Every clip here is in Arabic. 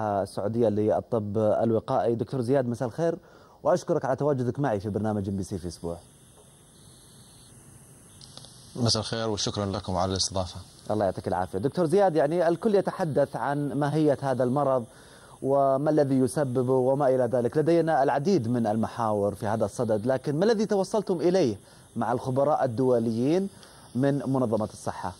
الجامعة السعودية للطب الوقائي دكتور زياد مساء الخير وأشكرك على تواجدك معي في برنامج ام بي سي في أسبوع مساء الخير وشكرا لكم على الاستضافة الله يعطيك العافية دكتور زياد يعني الكل يتحدث عن ماهية هذا المرض وما الذي يسببه وما إلى ذلك لدينا العديد من المحاور في هذا الصدد لكن ما الذي توصلتم إليه مع الخبراء الدوليين من منظمة الصحة؟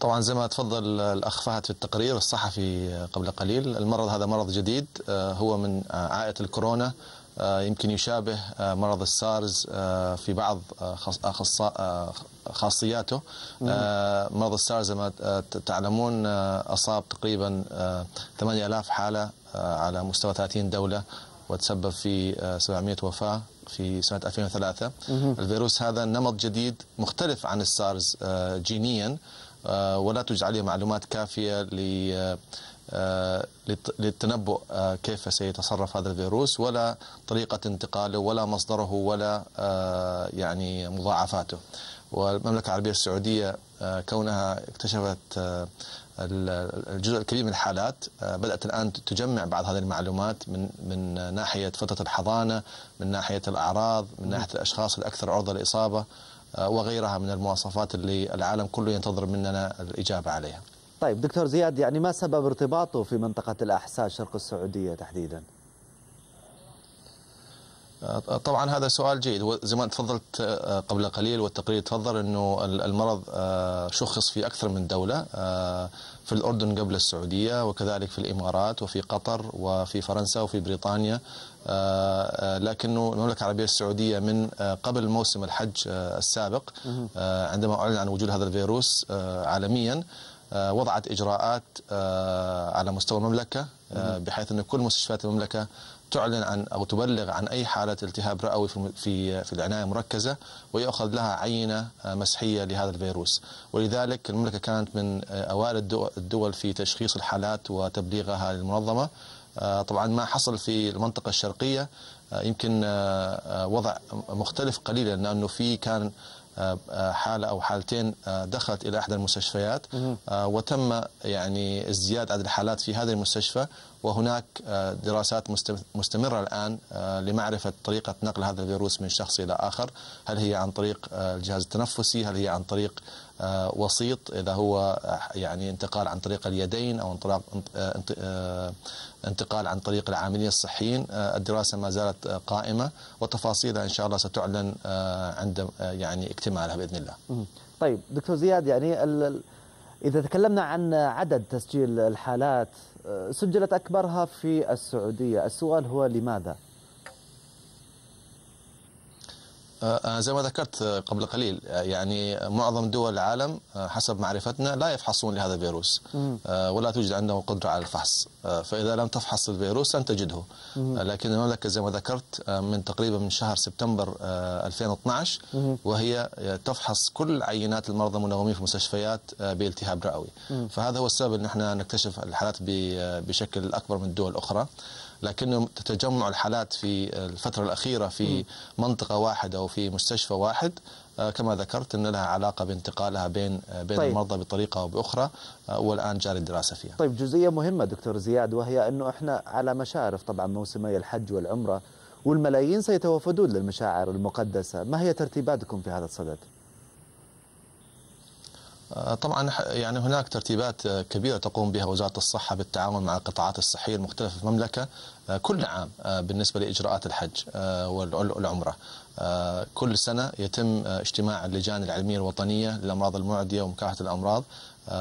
طبعا زي ما تفضل الاخ فهد في التقرير الصحفي قبل قليل المرض هذا مرض جديد آه، هو من آه، عائله الكورونا آه، يمكن يشابه مرض السارز في بعض خاصياته مرض السارز ما تعلمون أصاب تقريبا 8000 حالة على مستوى 30 دولة وتسبب في 700 وفاة في سنة 2003 الفيروس هذا نمط جديد مختلف عن السارز جينيا آه، ولا توجد عليه معلومات كافية آه، آه، للتنبؤ كيف سيتصرف هذا الفيروس ولا طريقة انتقاله ولا مصدره ولا يعني مضاعفاته والمملكة العربية السعودية كونها اكتشفت الجزء الكبير من الحالات بدأت الآن تجمع بعض هذه المعلومات من من ناحية فترة الحضانة من ناحية الأعراض من ناحية الأشخاص الأكثر عرضة للإصابة آه، وغيرها من المواصفات اللي العالم كله ينتظر مننا الإجابة عليها طيب دكتور زياد يعني ما سبب ارتباطه في منطقة الأحساء شرق السعودية تحديداً؟ آه، طبعا هذا سؤال جيد زي ما تفضلت آه، قبل قليل والتقرير تفضل انه المرض آه، شخص في اكثر من دوله في الاردن قبل السعوديه وكذلك في الامارات وفي قطر وفي فرنسا وفي بريطانيا لكنه المملكه العربيه السعوديه من قبل موسم الحج السابق عندما اعلن عن وجود هذا الفيروس عالميا وضعت اجراءات على مستوى المملكه بحيث ان كل مستشفيات المملكه تعلن عن أو تبلغ عن أي حالة التهاب رئوي في في العناية المركزة ويؤخذ لها عينة آه، مسحية لهذا الفيروس ولذلك المملكة كانت من آه، أوائل الدول في تشخيص الحالات وتبليغها للمنظمة آه، طبعا ما حصل في المنطقة الشرقية يمكن وضع مختلف قليلا لأنه في كان حاله او حالتين آه، دخلت الى احدى المستشفيات آه، وتم يعني ازدياد عدد الحالات في هذا المستشفى وهناك آه، دراسات مستمره الان لمعرفه طريقه نقل هذا الفيروس من شخص الى اخر، هل هي عن طريق الجهاز التنفسي؟ هل هي عن طريق آه، وسيط اذا هو آه، يعني انتقال عن طريق اليدين او انطلاق آه، انتقال عن طريق العاملين الصحيين الدراسه ما زالت قائمه وتفاصيلها ان شاء الله ستعلن عند يعني اكتمالها باذن الله. طيب دكتور زياد يعني اذا تكلمنا عن عدد تسجيل الحالات سجلت اكبرها في السعوديه، السؤال هو لماذا؟ آه، آه، زي ما ذكرت آه، قبل قليل يعني معظم دول العالم حسب معرفتنا لا يفحصون لهذا الفيروس ولا توجد عندهم قدرة على الفحص فإذا لم تفحص الفيروس لن تجده لكن المملكة زي ما ذكرت من تقريبا من شهر سبتمبر 2012 وهي تفحص كل عينات المرضى المنومين في مستشفيات بالتهاب رئوي فهذا هو السبب أن احنا نكتشف الحالات بشكل أكبر من الدول الأخرى لكن تجمع الحالات في الفترة الأخيرة في منطقة واحدة أو في مستشفى واحد آه، كما ذكرت أن لها علاقة بانتقالها بين آه، بين طيب. المرضى بطريقة أو بأخرى آه، والآن جاري الدراسة فيها طيب جزئية مهمة دكتور زياد وهي أنه إحنا على مشارف طبعا موسمي الحج والعمرة والملايين سيتوافدون للمشاعر المقدسة ما هي ترتيباتكم في هذا الصدد؟ آه، طبعا يعني هناك ترتيبات كبيره تقوم بها وزاره الصحه بالتعاون مع القطاعات الصحيه المختلفه في المملكه آه، كل عام آه، بالنسبه لاجراءات الحج والعمره كل سنه يتم اجتماع اللجان العلميه الوطنيه للامراض المعديه ومكافحه الامراض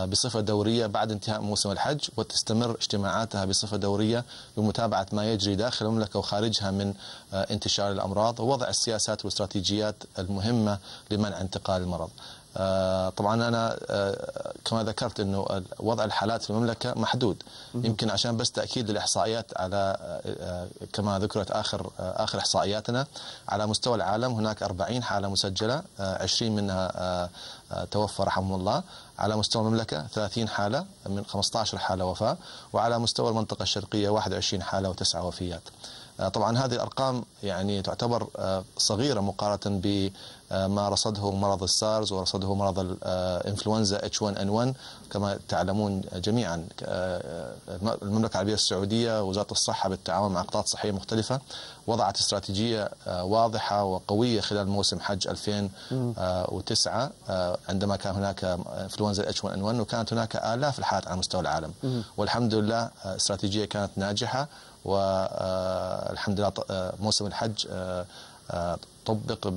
بصفة دورية بعد انتهاء موسم الحج وتستمر اجتماعاتها بصفة دورية بمتابعة ما يجري داخل المملكة وخارجها من انتشار الأمراض ووضع السياسات والاستراتيجيات المهمة لمنع انتقال المرض آه، طبعا انا آه، كما ذكرت انه وضع الحالات في المملكه محدود يمكن عشان بس تاكيد الاحصائيات على آه، كما ذكرت اخر اخر احصائياتنا على مستوى العالم هناك 40 حاله مسجله 20 منها توفى رحمه الله على مستوى المملكة 30 حالة من 15 حالة وفاة وعلى مستوى المنطقة الشرقية 21 حالة وتسعة وفيات آه، طبعا هذه الأرقام يعني تعتبر آه، صغيرة مقارنة بما رصده مرض السارس ورصده مرض الإنفلونزا آه، H1N1 كما تعلمون جميعا المملكة العربية السعودية وزارة الصحة بالتعاون مع قطاعات صحية مختلفة وضعت استراتيجية آه، واضحة وقوية خلال موسم حج 2009 آه، آه، عندما كان هناك انفلونزا اتش 1 ان 1 وكانت هناك آلاف الحالات على مستوى العالم والحمد لله استراتيجية كانت ناجحة والحمد لله موسم الحج طبق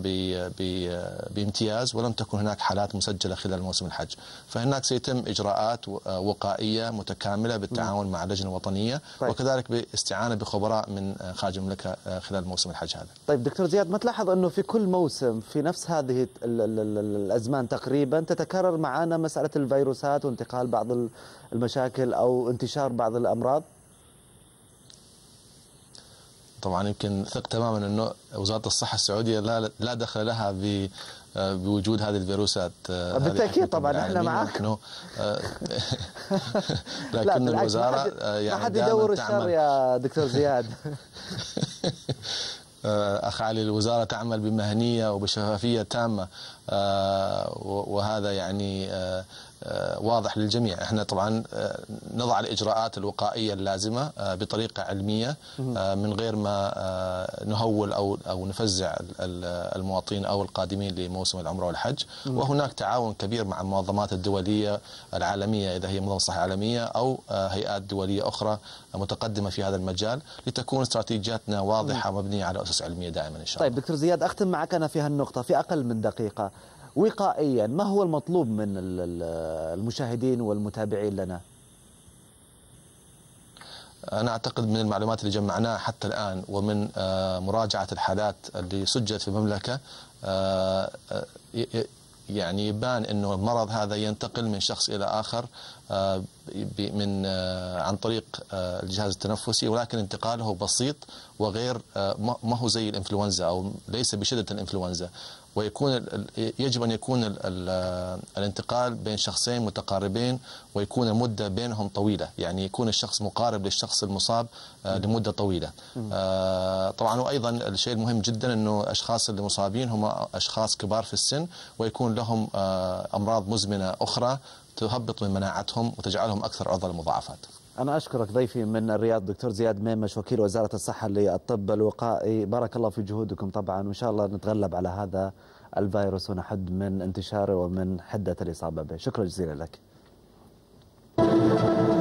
بامتياز ولم تكن هناك حالات مسجلة خلال موسم الحج فهناك سيتم إجراءات وقائية متكاملة بالتعاون مع اللجنة الوطنية طيب. وكذلك باستعانة بخبراء من خارج المملكة آه، خلال موسم الحج هذا طيب دكتور زياد ما تلاحظ أنه في كل موسم في نفس هذه الأزمان تقريبا تتكرر معنا مسألة الفيروسات وانتقال بعض المشاكل أو انتشار بعض الأمراض طبعا يمكن ثق تماما انه وزاره الصحه السعوديه لا لا دخل لها ب بوجود هذه الفيروسات آه، بالتاكيد طبعا احنا معك لكنه آه، لكن الوزاره آه، يعني ما حد يدور الشر يا دكتور زياد اخ علي الوزاره تعمل بمهنيه وبشفافيه تامه وهذا يعني آه، واضح للجميع احنا طبعا آه، نضع الاجراءات الوقائيه اللازمه آه، بطريقه علميه من غير ما نهول او او نفزع المواطنين او القادمين لموسم العمره والحج وهناك تعاون كبير مع المنظمات الدوليه العالميه اذا هي منظمه صحه عالميه او هيئات دوليه اخرى متقدمه في هذا المجال لتكون استراتيجياتنا واضحه مبنيه على اسس علميه دائما ان شاء الله. طيب دكتور زياد اختم معك انا في هالنقطه في اقل من دقيقه وقائيا ما هو المطلوب من المشاهدين والمتابعين لنا؟ أنا أعتقد من المعلومات اللي جمعناها حتى الآن ومن آه، مراجعة الحالات اللي سجلت في المملكة آه، آه، يعني يبان أنه المرض هذا ينتقل من شخص إلى آخر من آه، عن طريق آه، الجهاز التنفسي ولكن انتقاله بسيط وغير آه، ما هو زي الانفلونزا او ليس بشده الانفلونزا ويكون يجب ان يكون الانتقال بين شخصين متقاربين ويكون المده بينهم طويله يعني يكون الشخص مقارب للشخص المصاب لمده طويله طبعا وايضا الشيء المهم جدا انه الاشخاص المصابين هم اشخاص كبار في السن ويكون لهم امراض مزمنه اخرى تهبط من مناعتهم وتجعلهم أكثر عرضة للمضاعفات أنا أشكرك ضيفي من الرياض دكتور زياد ميمش وكيل وزارة الصحة للطب الوقائي بارك الله في جهودكم طبعا وإن شاء الله نتغلب على هذا الفيروس ونحد من انتشاره ومن حدة الإصابة به شكرا جزيلا لك Thank you.